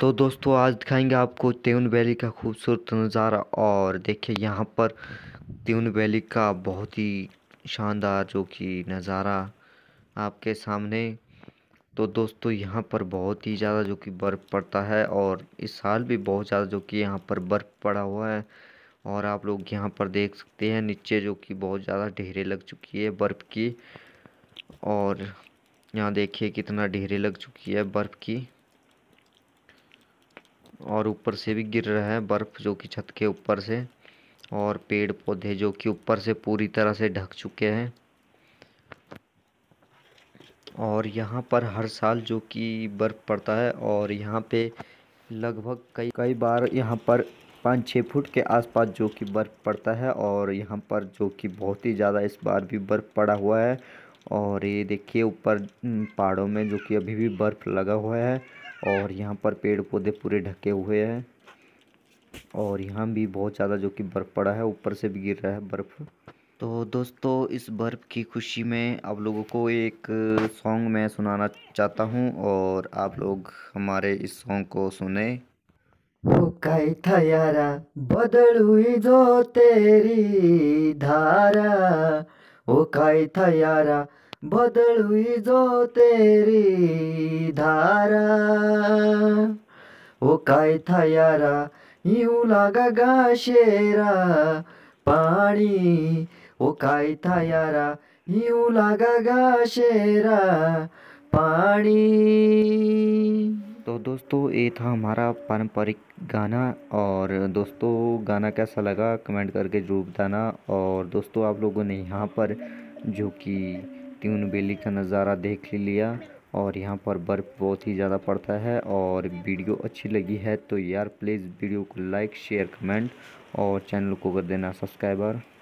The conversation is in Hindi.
तो दोस्तों आज दिखाएंगे आपको त्यून वैली का खूबसूरत नज़ारा और देखिए यहाँ पर त्यून वैली का बहुत ही शानदार जो कि नज़ारा आपके सामने तो दोस्तों यहाँ पर बहुत ही ज़्यादा जो कि बर्फ़ पड़ता है और इस साल भी बहुत ज़्यादा जो कि यहाँ पर बर्फ़ पड़ा हुआ है और आप लोग यहाँ पर देख सकते हैं नीचे जो कि बहुत ज़्यादा ढेरे लग चुकी है बर्फ़ की और यहाँ देखिए कितना ढेरे लग चुकी है बर्फ़ की और ऊपर से भी गिर रहा है बर्फ़ जो कि छत के ऊपर से और पेड़ पौधे जो कि ऊपर से पूरी तरह से ढक चुके हैं और यहाँ पर हर साल जो कि बर्फ़ पड़ता है और यहाँ पे लगभग कई कई बार यहाँ पर पाँच छः फुट के आसपास जो कि बर्फ़ पड़ता है और यहाँ पर जो कि बहुत ही ज़्यादा इस बार भी बर्फ़ पड़ा हुआ है और ये देखिए ऊपर पहाड़ों में जो कि अभी भी बर्फ़ लगा हुआ है और यहाँ पर पेड़ पौधे पूरे ढके हुए हैं और यहाँ भी बहुत ज़्यादा जो कि बर्फ़ पड़ा है ऊपर से भी गिर रहा है बर्फ़ तो दोस्तों इस बर्फ़ की खुशी में आप लोगों को एक सॉन्ग मैं सुनाना चाहता हूँ और आप लोग हमारे इस सॉन्ग को सुने हो था यारा बदल हुई जो तेरी धारा वो कई था यारा बदल हुई जो तेरी धारा ओ काय थयारा यूं लागा गा शेरा पानी ओ काय थयारा यूं लागा गा शेरा पानी तो दोस्तों ये था हमारा पारंपरिक गाना और दोस्तों गाना कैसा लगा कमेंट करके जरूर बताना और दोस्तों आप लोगों ने यहाँ पर जो कि ट्यून वैली का नज़ारा देख लिया और यहाँ पर बर्फ़ बहुत ही ज़्यादा पड़ता है और वीडियो अच्छी लगी है तो यार प्लीज़ वीडियो को लाइक शेयर कमेंट और चैनल को कर देना सब्सक्राइबर